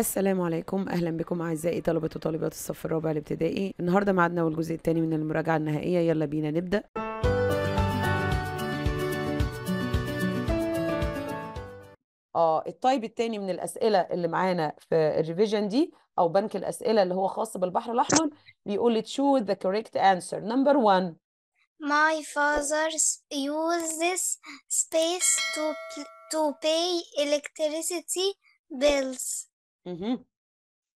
السلام عليكم اهلا بكم اعزائي طلبه وطالبات الصف الرابع الابتدائي النهارده معدنا والجزء الثاني من المراجعه النهائيه يلا بينا نبدا اه التايب الثاني من الاسئله اللي معانا في الريفيجن دي او بنك الاسئله اللي هو خاص بالبحر الاحمر بيقول لي choose the correct answer number one My father uses space to to pay electricity bills اها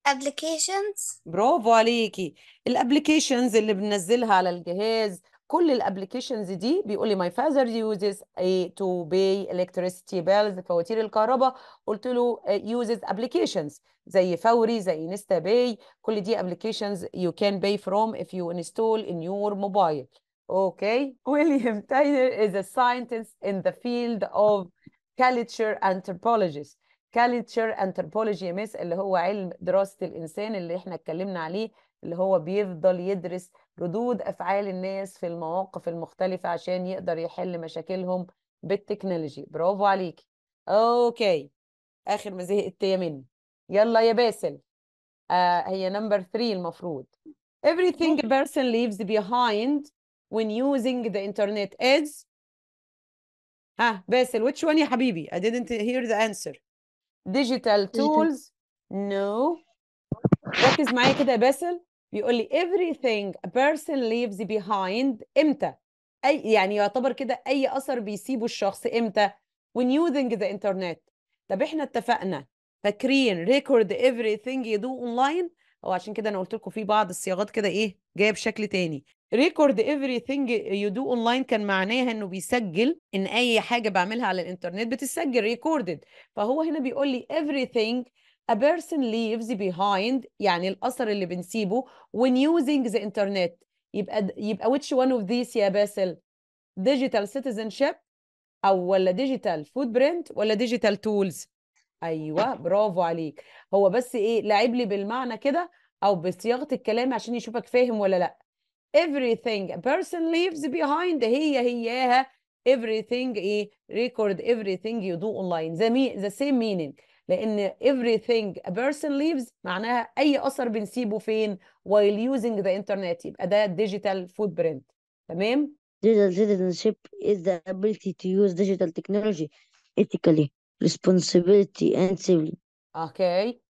ابلكيشنز برافو عليكي الابلكيشنز اللي بننزلها على الجهاز كل الابلكيشنز دي بيقول لي ماي فاذر يوزز تو باي الكتريسيتي بيلز فواتير الكهرباء قلت له يوزز ابلكيشنز زي فوري زي انستا باي كل دي ابلكيشنز يو كان باي فروم اف يو انستول ان يور موبايل اوكي ويليام تايلر از a scientist in the field of culture anthropologist كالتشر انثروبولوجي مس اللي هو علم دراسه الانسان اللي احنا اتكلمنا عليه اللي هو بيفضل يدرس ردود افعال الناس في المواقف المختلفه عشان يقدر يحل مشاكلهم بالتكنولوجي برافو عليكي اوكي اخر ما زهقت يا مني يلا يا باسل آه هي نمبر 3 المفروض everything a person leaves behind when using the internet is ها باسل which one يا حبيبي I didn't hear the answer digital tools no ركز معايا كده يا باسل بيقول لي everything a person leaves behind امتى اي يعني يعتبر كده اي اثر بيسيبه الشخص امتى when using the internet طب احنا اتفقنا فاكرين ريكورد everything you do online هو عشان كده انا قلت لكم في بعض الصياغات كده ايه جايه بشكل تاني ريكورد ايفري ثينج يو دو اونلاين كان معناها انه بيسجل ان اي حاجه بعملها على الانترنت بتسجل ريكوردد فهو هنا بيقول لي ايفري ثينج a person leaves behind يعني الاثر اللي بنسيبه when using the internet يبقى يبقى which one of these يا باسل digital citizenship او ولا digital footprint ولا digital tools ايوه برافو عليك هو بس ايه لعب لي بالمعنى كده او بصياغه الكلام عشان يشوفك فاهم ولا لا everything a person leaves behind هي هياها everything ايه record everything you do online the, mean, the same meaning لان everything a person leaves معناها اي اثر بنسيبه فين while using the internet يبقى ده digital footprint تمام digital citizenship is the ability to use digital technology ethically responsibility and civilly اوكي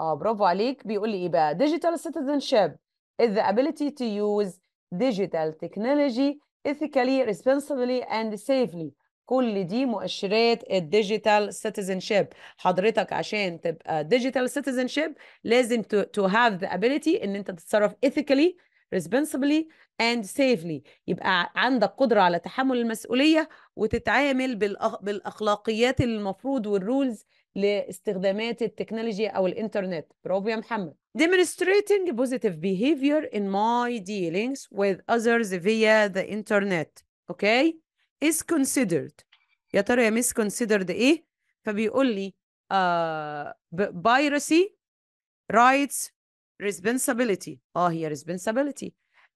اه برافو عليك بيقول لي ايه بقى digital citizenship is the ability to use digital technology ethically, responsibly and safely كل دي مؤشرات الديجيتال citizenship حضرتك عشان تبقى digital citizenship لازم to, هاف have the ability ان انت تتصرف ethically responsibly and safely يبقى عندك قدرة على تحمل المسؤولية وتتعامل بالأخ... بالأخلاقيات المفروض والرولز لاستخدامات التكنولوجيا أو الإنترنت برافو يا محمد demonstrating positive behavior in my dealings with others via the internet okay is considered يا ترى يا مس considered إيه فبيقول لي uh, piracy rights responsibility اه هي responsibility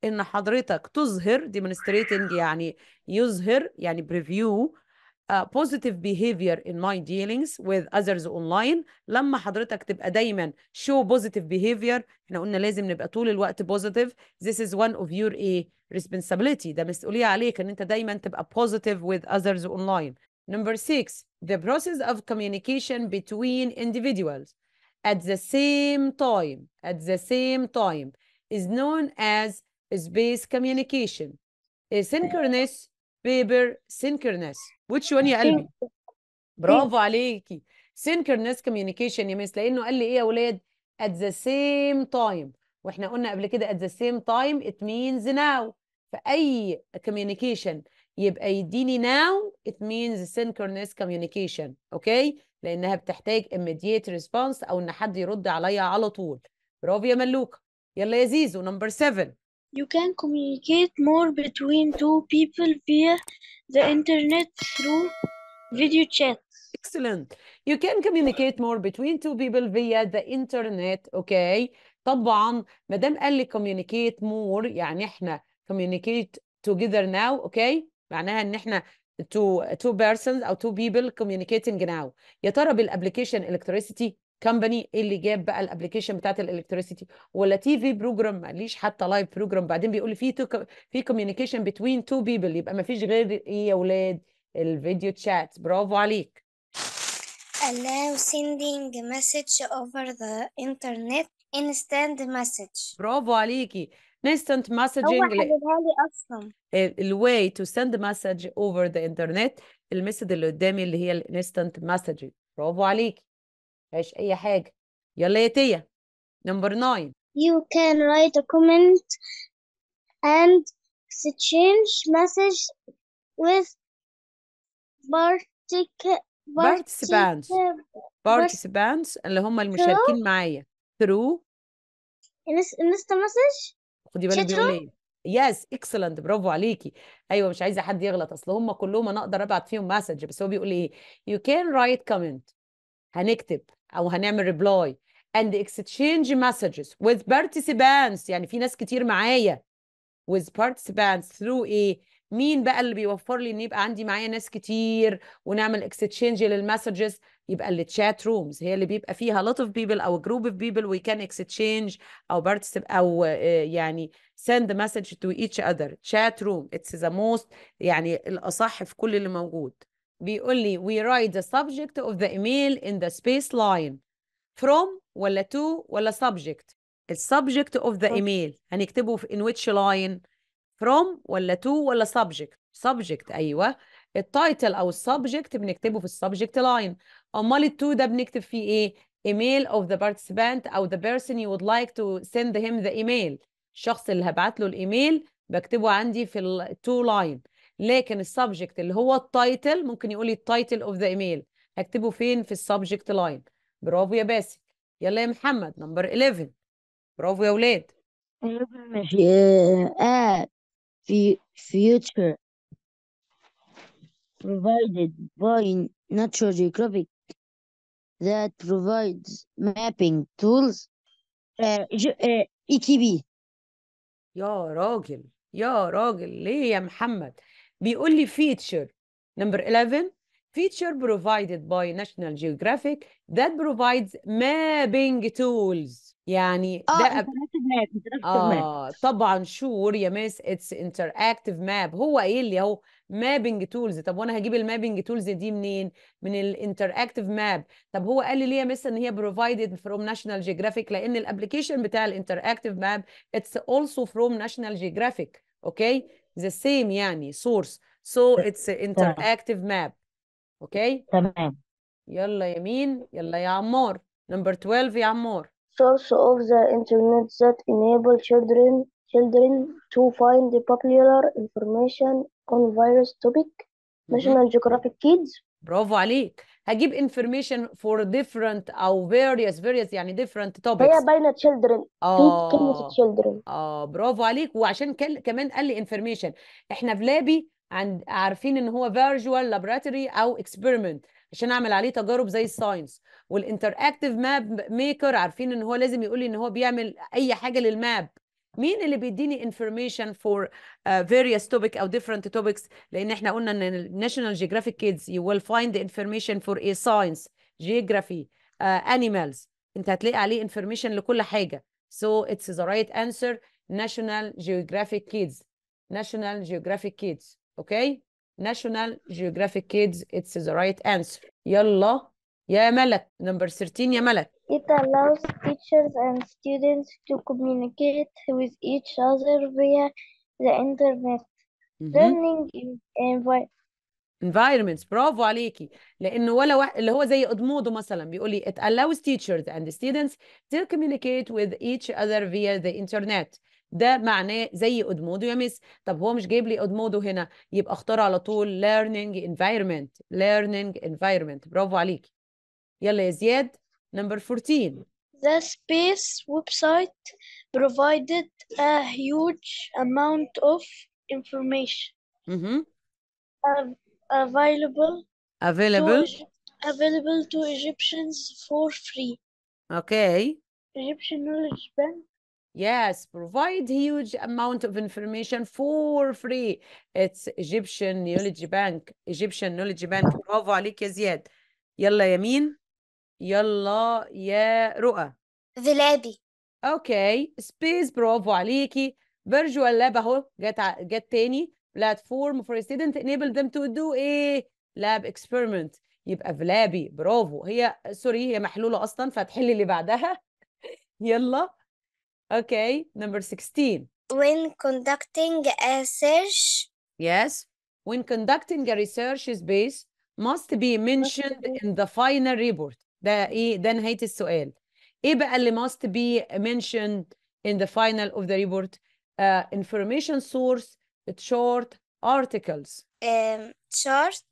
ان حضرتك تظهر demonstrating يعني يظهر يعني preview uh, positive behavior in my dealings with others online لما حضرتك تبقى دايما show positive behavior احنا قلنا لازم نبقى طول الوقت positive this is one of your a eh, responsibility ده مسؤولية عليك ان انت دايما تبقى positive with others online number six the process of communication between individuals at the same time at the same time is known as space communication asynchronous paper synchronous ويتش وان يا قلبي برافو عليكي سينكرونس كوميونيكيشن يا مس لانه قال لي ايه يا ولاد ات ذا سيم تايم واحنا قلنا قبل كده ات ذا سيم تايم ات مينز ناو فاي كوميونيكيشن يبقى يديني ناو ات مينز سينكرونس كوميونيكيشن اوكي لانها بتحتاج immediate response او ان حد يرد عليا على طول برافو يا ملوكه يلا يا زيزو نمبر 7 You can communicate more between two people via the internet through video chat. Excellent. You can communicate more between two people via the internet. Okay. طبعا مدام قال لي communicate more يعني احنا communicate together now. Okay. معناها ان احنا two, two persons او two people communicating now. يا ترى بالابلكيشن electricity كمباني اللي جاب بقى الابلكيشن بتاعت الالكتريسيتي ولا تي في بروجرام ماليش حتى لايف بروجرام بعدين بيقول لي في تو في كوميونيكيشن بتوين تو بيبل يبقى ما فيش غير ايه يا اولاد الفيديو تشات برافو عليك allow sending message over the internet instant message برافو عليكي instant messaging هو لي اصلا way to send message over the internet المسد اللي قدامي اللي هي instant messaging برافو عليكي فيهاش اي حاجه يلا يا تيا نمبر 9 You can write a comment and exchange message with participants participants اللي هم المشاركين معايا through انستا مسج خدي بالك بيقول ايه يس اكسلنت برافو عليكي ايوه مش عايزه حد يغلط اصل هم كلهم انا اقدر ابعت فيهم مسج بس هو بيقول ايه يو كان رايت كومنت هنكتب او هنعمل ريبلاي اند اكستشينج مسجز وذ بارتيسيبانس يعني في ناس كتير معايا وذ بارتيسيبانس ثرو ايه مين بقى اللي بيوفر لي ان يبقى عندي معايا ناس كتير ونعمل اكستشينج للمسجز يبقى التشات رومز هي اللي بيبقى فيها لوت اوف بيبل او جروب اوف بيبل وي كان اكستشينج او بارتيسيب او آه، يعني send message to each other chat room it's the most يعني الاصح في كل اللي موجود بيقول لي we write the subject of the email in the space line from ولا to ولا subject subject of the email هنكتبه في in which line from ولا to ولا subject subject ايوه التايتل او السبجكت بنكتبه في السبجكت لاين امال التو ده بنكتب فيه ايه ايميل اوف ذا participant او ذا بيرسون يو وود لايك تو send هيم ذا ايميل الشخص اللي هبعت له الايميل بكتبه عندي في التو لاين لكن السبجكت اللي هو التايتل ممكن يقول لي التايتل اوف ذا ايميل هكتبه فين في السبجكت لاين برافو يا باسل يلا يا محمد نمبر 11 برافو يا اولاد آه في future provided by natural Geographic that provides mapping tools اي كي بي يا راجل يا راجل ليه يا محمد بيقول لي فيتشر نمبر 11 فيتشر بروفايدد باي ناشونال جيوغرافيك ذات بروفايدز مابينج تولز يعني اه ده اه طبعا شور يا مس اتس interactive ماب هو ايه اللي هو مابنج تولز طب وانا هجيب المابنج تولز دي منين من الانتراكتيف ماب طب هو قال لي ليه يا مس ان هي بروفايدد فروم ناشونال جيوغرافيك لان الابلكيشن بتاع الانتراكتيف ماب اتس اولسو فروم ناشونال جيوغرافيك اوكي the same يعني source so it's an interactive map okay تمام يلا يمين يلا يا عمار number 12 يا عمار source of the internet that enable children children to find the popular information on various topic mm-hmm. National Geographic Kids برافو عليك هجيب information for different او various various يعني different topics هي باينه children في آه. كلمه children اه برافو عليك وعشان كل... كمان قال لي information احنا في لابي عند عارفين ان هو virtual laboratory او experiment عشان اعمل عليه تجارب زي الساينس والانتراكتيف ماب ميكر عارفين ان هو لازم يقول لي ان هو بيعمل اي حاجه للماب مين اللي بيديني انفورميشن فور فيريوس توبيك او ديفرنت توبكس لان احنا قلنا ان الناشونال جيوغرافيك كيدز يو ويل فايند انفورميشن فور ايه ساينس جيوغرافي انيمالز انت هتلاقي عليه انفورميشن لكل حاجه سو اتس ذا رايت انسر ناشونال جيوغرافيك كيدز ناشونال جيوغرافيك كيدز اوكي ناشونال جيوغرافيك كيدز اتس ذا رايت انسر يلا يا ملك نمبر 13 يا ملك It allows teachers and students to communicate with each other via the internet. Mm -hmm. Learning environment environments برافو عليكي لانه ولا واحد اللي هو زي ادمودو مثلا بيقول لي it allows teachers and students to communicate with each other via the internet ده معناه زي ادمودو يا مس طب هو مش جايب لي ادمودو هنا يبقى اختار على طول learning environment learning environment برافو عليكي يلا يا زياد Number 14. The space website provided a huge amount of information. Mm -hmm. available. Available. To, available to Egyptians for free. Okay. Egyptian Knowledge Bank. Yes, provide huge amount of information for free. It's Egyptian Knowledge Bank. Egyptian Knowledge Bank. Bravo, عليك يا زياد. يلا يمين. يلا يا رؤى ذلابي اوكي سبيس برافو عليكي فيرجوال لاب اهو جت جت تاني بلاتفورم فور ستودنت انيبل ذم تو دو ايه لاب اكسبيرمنت يبقى فلابي برافو هي سوري هي محلوله اصلا فهتحلي اللي بعدها يلا اوكي نمبر 16 when conducting a search yes when conducting a research is based must be mentioned in the final report ده ايه ده نهايه السؤال ايه بقى اللي must be mentioned in the final of the report uh, information source short articles um, short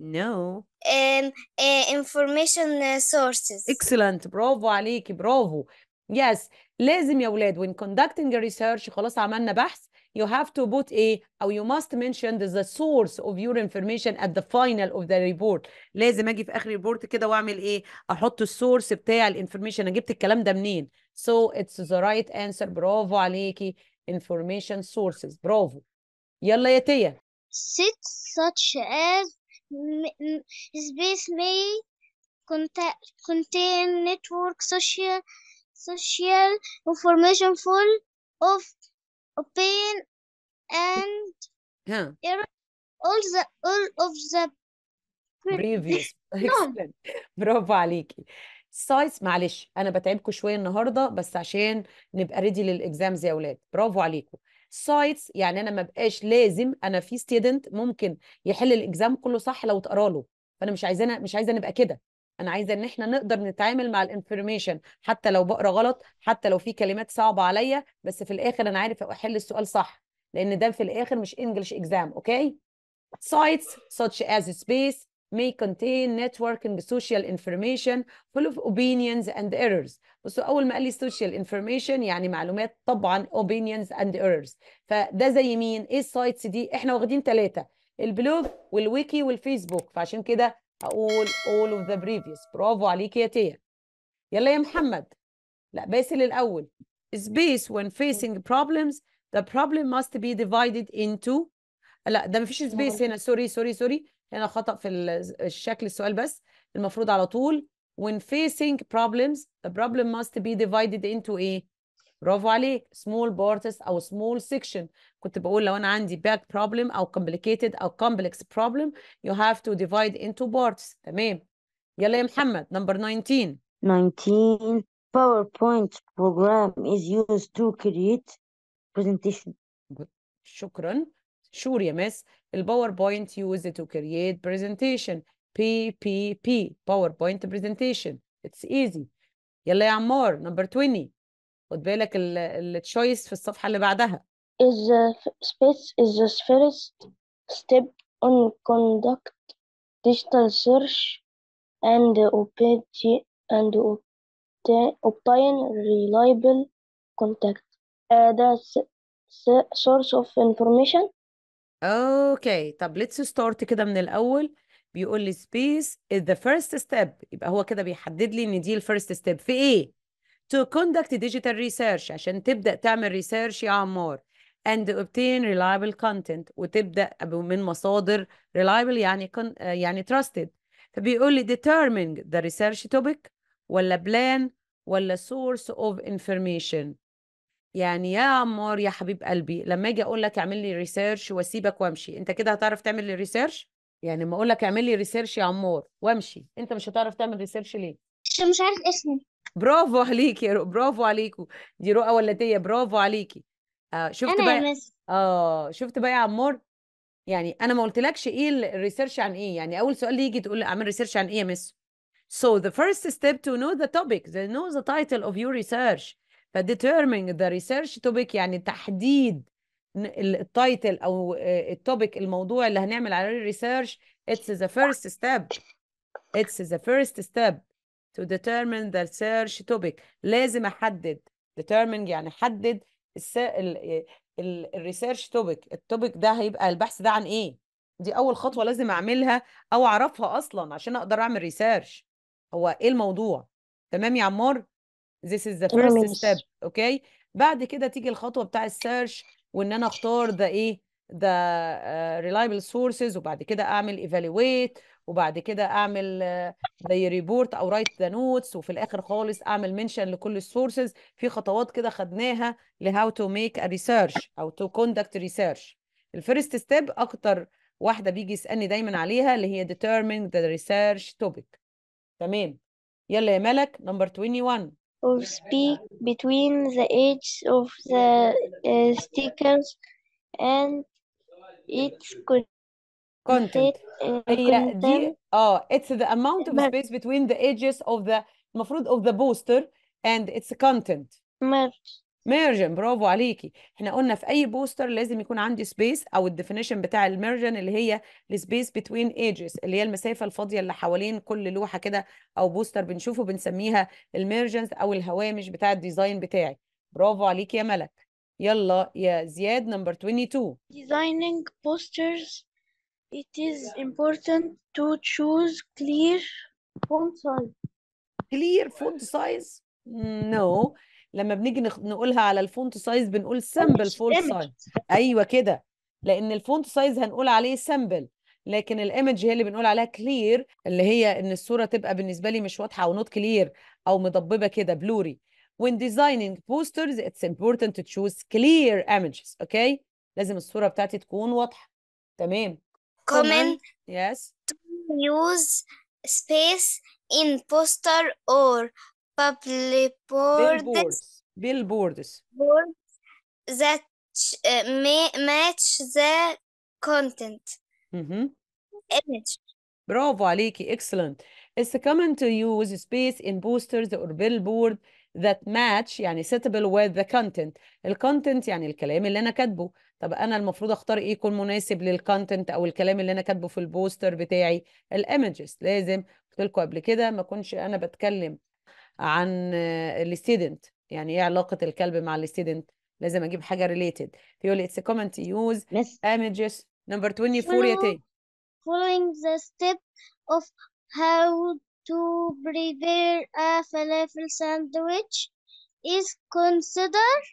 no um, uh, information sources excellent برافو عليكي برافو yes لازم يا ولاد when conducting a research خلاص عملنا بحث you have to put a or you must mention the source of your information at the final of the report لازم اجي في اخر ريبورت كده واعمل ايه احط السورس بتاع الانفورميشن انا جبت الكلام ده منين so it's the right answer برافو عليكي information sources برافو يلا يا تيا sites such as space may contain network social social information full of opinion. and ها all the all of the previous برافو عليكي السايتس معلش انا بتعبكم شويه النهارده بس عشان نبقى ريدي للاكزامز يا اولاد برافو عليكم سايتس يعني انا ما بقاش لازم انا في ستودنت ممكن يحل الاكزام كله صح لو اتقرا له فانا مش عايزانا مش عايزه نبقى كده انا عايزه ان احنا نقدر نتعامل مع الانفورميشن حتى لو بقرا غلط حتى لو في كلمات صعبه عليا بس في الاخر انا عارف احل السؤال صح لان ده في الاخر مش انجلش اكزام اوكي sites such as space may contain networking social information full of opinions and errors بصوا اول ما قال لي social information يعني معلومات طبعا opinions and errors فده زي مين ايه السايتس دي احنا واخدين ثلاثه البلوج والويكي والفيسبوك فعشان كده هقول all of the previous برافو عليك يا تيا يلا يا محمد لا باسل الاول space when facing problems the problem must be divided into لا ده مفيش سبيس هنا سوري سوري سوري هنا خطأ في الشكل السؤال بس المفروض على طول when facing problems the problem must be divided into a برافو عليك small parts او small section كنت بقول لو انا عندي back problem او complicated او complex problem you have to divide into parts تمام يلا يا محمد number 19 19 PowerPoint program is used to create presentation. Good. شكرا. Sure يا مس. الباوربوينت used to create presentation. PPP PowerPoint presentation. It's easy. يلا يا عمار number 20. خد بالك التشويس في الصفحة اللي بعدها. Is space is the first step on conduct digital search and obtain and obtain reliable contact. ده source of information اوكي طب let's start كده من الأول بيقول لي space is the first step يبقى هو كده بيحدد لي إن دي الفيرست step في إيه؟ to conduct digital research عشان تبدأ تعمل research يا عمار and obtain reliable content وتبدأ من مصادر reliable يعني con, يعني trusted فبيقول لي determining the research topic ولا plan ولا source of information يعني يا عمار يا حبيب قلبي لما اجي اقول لك اعمل لي ريسيرش واسيبك وامشي انت كده هتعرف تعمل لي ريسيرش يعني لما اقول لك اعمل لي ريسيرش يا عمار وامشي انت مش هتعرف تعمل ريسيرش ليه عشان مش عارف اسمي برافو عليكي يا رؤى برافو عليكو دي رؤى ولديه برافو عليكي آه شفت انا بقى مس اه شفت بقى يا عمار يعني انا ما قلتلكش ايه الريسيرش عن ايه يعني اول سؤال يجي تقول لي اعمل ريسيرش عن ايه يا مس So the first step to know the topic, to know the title of your research. فdetermining the research topic يعني تحديد التايتل او آه، التوبيك الموضوع اللي هنعمل عليه الريسيرش it's the first step it's the first step to determine the search topic لازم احدد determine يعني حدد الريسيرش توبيك التوبيك ده هيبقى البحث ده عن ايه دي اول خطوه لازم اعملها او اعرفها اصلا عشان اقدر اعمل ريسيرش هو ايه الموضوع تمام يا عمار This is the اه، first step okay. بعد كده تيجي الخطوه بتاع السيرش وان انا اختار ده ايه ذا ريلايبل سورسز وبعد كده اعمل ايفالويت وبعد كده اعمل زي آه، ريبورت او رايت ذا نوتس وفي الاخر خالص اعمل منشن لكل السورسز في خطوات كده خدناها لهاو تو ميك ا ريسيرش او تو كوندكت ريسيرش الفيرست ستيب اكتر واحده بيجي يسالني دايما عليها اللي هي determine the research topic تمام يلا يا ملك نمبر 21 or speak between the edges of the uh, stickers and its content. content. Uh, content. The, oh, it's the amount of space between the edges of the المفروض of the booster and its content. Merge. ميرجن برافو عليكي احنا قلنا في اي بوستر لازم يكون عندي سبيس او الديفينيشن بتاع الميرجن اللي هي السبيس بتوين ايجز اللي هي المسافه الفاضيه اللي حوالين كل لوحه كده او بوستر بنشوفه بنسميها الميرجنز او الهوامش بتاع الديزاين بتاعي برافو عليكي يا ملك يلا يا زياد نمبر 22 designing posters it is important to choose clear font size clear font size no لما بنيجي نقولها على الفونت سايز بنقول سامبل فول سايز ايوه كده لان الفونت سايز هنقول عليه سامبل لكن الايمج هي اللي بنقول عليها كلير اللي هي ان الصوره تبقى بالنسبه لي مش واضحه او نوت كلير او مضببه كده بلوري when designing posters it's important to choose clear images okay لازم الصوره بتاعتي تكون واضحه تمام comment yes to use space in poster or probably boards, billboards, billboards. boards that uh, eh, may match the content. Mm -hmm. Image. برافو عليكي excellent. It's common to use space in posters or billboard that match يعني suitable with the content. الكونتنت يعني الكلام اللي أنا كاتبه. طب أنا المفروض أختار إيه يكون مناسب للكونتنت أو الكلام اللي أنا كاتبه في البوستر بتاعي. الايمجز لازم قلت لكم قبل كده ما أكونش أنا بتكلم عن الستودنت يعني ايه علاقه الكلب مع الستودنت لازم اجيب حاجه ريليتد فيقول لي اتس كومن تو يوز images نمبر 24 يا تاني following the step of how to prepare a falafel sandwich is considered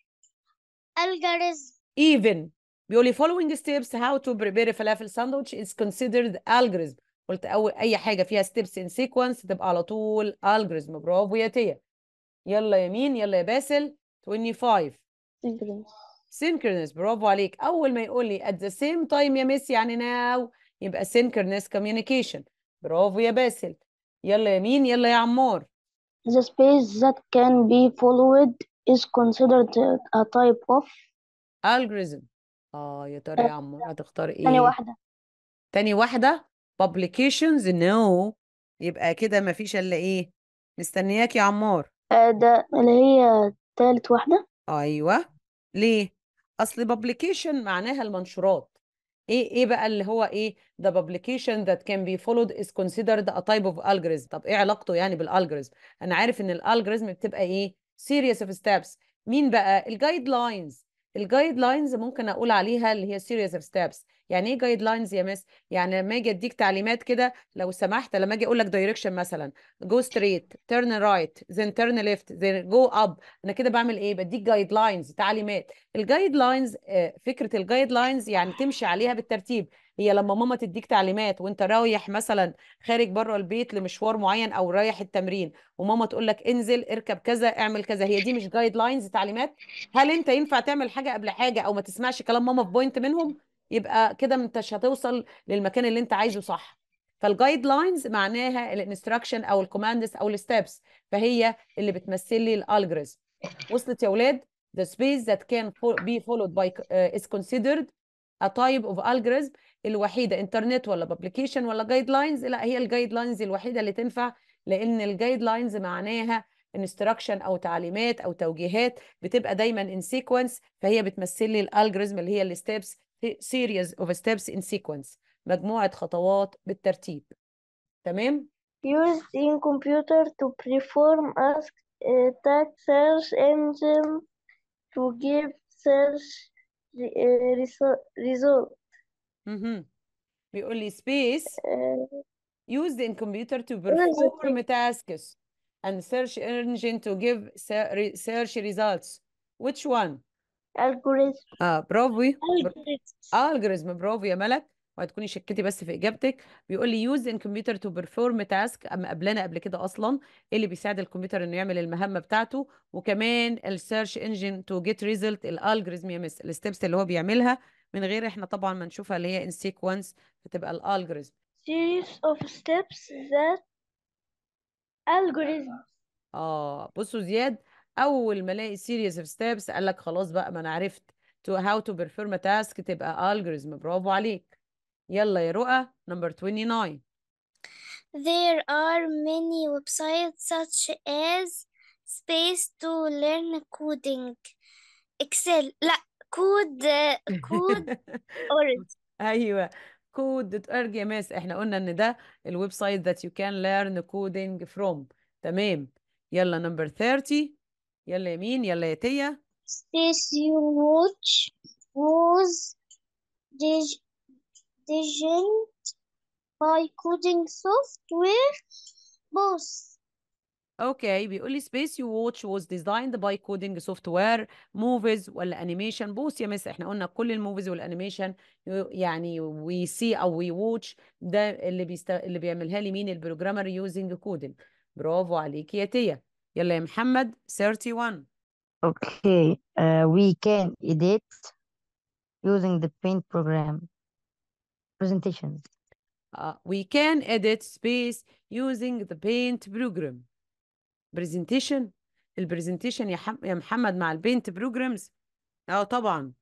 algorithm. Even. بيقول لي following steps how to prepare a falafel sandwich is considered algorithm. قلت اول اي حاجه فيها ستيبس ان سيكونس تبقى على طول الجوريزم برافو يا تيا يلا يا مين يلا يا باسل 25 سينكرونس برافو عليك اول ما يقول لي at the same time يا ميس يعني now يبقى سينكرونس كوميونيكيشن برافو يا باسل يلا يا مين يلا يا عمار the space that can be followed is considered a type of algorithm اه يا ترى يا عمار هتختار ايه تاني واحده تاني واحده publications no يبقى كده مفيش الا ايه مستنياك يا عمار آه، ده اللي هي تالت واحدة ايوه ليه اصل publication معناها المنشورات ايه ايه بقى اللي هو ايه the publication that can be followed is considered a type of algorithm طب ايه علاقته يعني بالالجوريزم انا عارف ان الالجوريزم بتبقى ايه series of steps مين بقى الجايد لاينز الجايد لاينز ممكن اقول عليها اللي هي series of steps يعني ايه جايد لاينز يا مس يعني لما اجي اديك تعليمات كده لو سمحت لما اجي اقول لك دايركشن مثلا جو ستريت تيرن رايت ذن تيرن ليفت ذن جو اب انا كده بعمل ايه بديك جايد لاينز تعليمات الجايد آه، لاينز فكره الجايد لاينز يعني تمشي عليها بالترتيب هي لما ماما تديك تعليمات وانت رايح مثلا خارج بره البيت لمشوار معين او رايح التمرين وماما تقول لك انزل اركب كذا اعمل كذا هي دي مش جايد لاينز تعليمات هل انت ينفع تعمل حاجه قبل حاجه او ما تسمعش كلام ماما في بوينت منهم يبقى كده انت مش هتوصل للمكان اللي انت عايزه صح فالجايد لاينز معناها الانستراكشن او الكوماندز او الستبس فهي اللي بتمثل لي الالجوريزم وصلت يا اولاد the space that can be followed by uh, is considered a type of algorithm الوحيده انترنت ولا بابليكيشن ولا جايد لاينز لا هي الجايد لاينز الوحيده اللي تنفع لان الجايد لاينز معناها انستراكشن او تعليمات او توجيهات بتبقى دايما ان سيكونس فهي بتمثل لي الالجوريزم اللي هي الستبس series of steps in sequence مجموعة خطوات بالترتيب تمام used in computer to perform attack uh, search engine to give search uh, result mm mm-hmm. بيقول لي space uh, used in computer to perform tasks and search engine to give search results which one الجوريزم اه برافو الجوريزم اه الجوريزم برافو يا ملك وهتكوني شكتي بس في اجابتك بيقول لي يوز ان كمبيوتر تو بيرفورم تاسك اما قبلنا قبل كده اصلا ايه اللي بيساعد الكمبيوتر انه يعمل المهمه بتاعته وكمان السيرش انجن تو جيت ريزلت الالجوريزم يا مس الستبس اللي هو بيعملها من غير احنا طبعا ما نشوفها اللي هي ان سيكونس بتبقى الالجوريزم series of steps that الجوريزم اه بصوا زياد اول ما الاقي سيريز ستيبس قال لك خلاص بقى ما انا عرفت تو هاو تو بيرفورم تاسك تبقى الجوريزم برافو عليك يلا يا رؤى نمبر 29 There are many websites such as space to learn coding Excel لا كود كود اورج ايوه كود اورج يا ماس احنا قلنا ان ده الويب سايت ذات يو كان ليرن كودينج فروم تمام يلا نمبر 30 يلا يا مين يلا يا تيا This you watch was designed by coding software boss اوكي بيقول لي سبيس يو واتش واز ديزايند باي كودينج سوفت وير موفيز ولا انيميشن بوس يا مس احنا قلنا كل الموفيز والانيميشن يعني وي سي او وي واتش ده اللي بيست... اللي بيعملها لي مين البروجرامر يوزنج كودينج برافو عليكي يا تيا يلا يا محمد 31 اوكي وي كان ايديت يوزنج ذا بينت بروجرام برزنتيشن وي كان ايديت سبيس يوزنج ذا بينت بروجرام برزنتيشن البرزنتيشن يا, حم... يا محمد مع البينت بروجرامز اه طبعا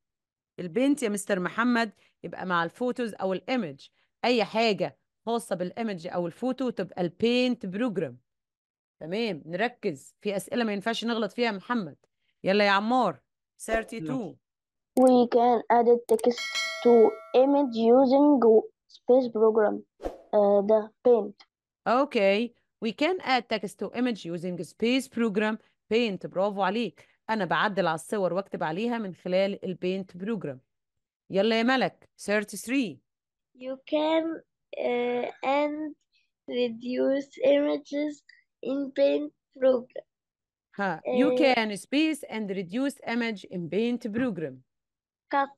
البينت يا مستر محمد يبقى مع الفوتوز او الايمج اي حاجه خاصه بالايمج او الفوتو تبقى البينت بروجرام تمام نركز في اسئله ما ينفعش نغلط فيها محمد يلا يا عمار 32 We can add text to image using space program uh, the paint okay we can add text to image using space program paint برافو عليك انا بعدل على الصور واكتب عليها من خلال البينت بروجرام يلا يا ملك 33 you can uh, and reduce images in paint program. ها you can space and reduce image in paint program. Cut.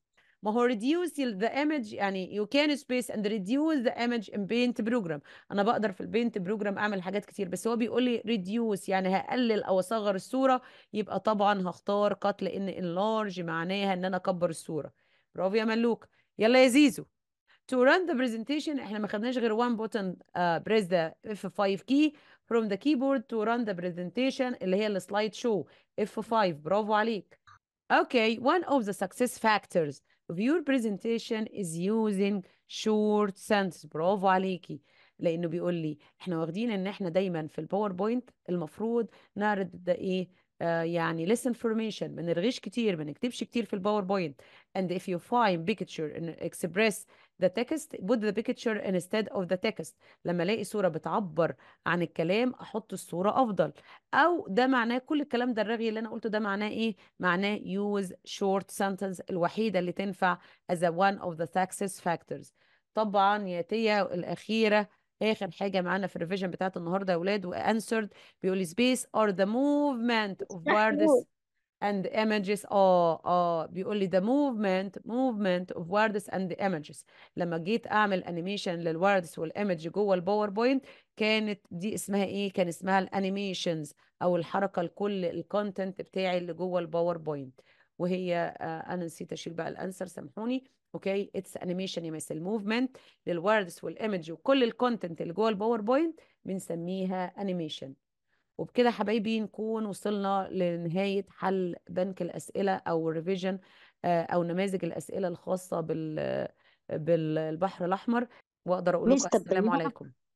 ما هو reduce the image يعني you can space and reduce the image in paint program انا بقدر في البينت بروجرام اعمل حاجات كتير بس هو بيقول لي reduce يعني هقلل او اصغر الصوره يبقى طبعا هختار cut لأن enlarge معناها ان انا اكبر الصوره برافو يا ملوك يلا يا زيزو to run the presentation احنا ما خدناش غير one button uh, press the F5 key from the keyboard to run the presentation اللي هي السلايد شو F5 برافو عليك Okay, one of the success factors of your presentation is using short sentences برافو عليكي لانه بيقول لي احنا واخدين ان احنا دايما في الباوربوينت المفروض نعرض ده ايه آه، يعني less information ما نرغيش كتير ما نكتبش كتير في الباوربوينت and if you find picture and express the text put the picture instead of the text لما الاقي صوره بتعبر عن الكلام احط الصوره افضل او ده معناه كل الكلام ده الرغي اللي انا قلته ده معناه ايه معناه use short sentence الوحيده اللي تنفع as a one of the success factors طبعا ياتيه الاخيره اخر حاجه معانا في الريفيجن بتاعت النهارده يا اولاد وانسرد بيقول لي سبيس ار ذا موفمنت اوف وردس اند ايمجز اه اه بيقول لي ذا موفمنت موفمنت اوف words اند ايمجز لما جيت اعمل انيميشن للوردز والايمج جوه الباوربوينت كانت دي اسمها ايه كان اسمها الانيميشنز او الحركه لكل الكونتنت بتاعي اللي جوه الباوربوينت وهي آه، انا نسيت اشيل بقى الانسر سامحوني اوكي اتس انيميشن يمثل موفمنت للوردز والايمج وكل الكونتنت اللي جوه الباوربوينت بنسميها انيميشن وبكده حبايبي نكون وصلنا لنهايه حل بنك الاسئله او ريفيجن آه، او نماذج الاسئله الخاصه بال آه، بالبحر الاحمر واقدر اقول لكم السلام عليكم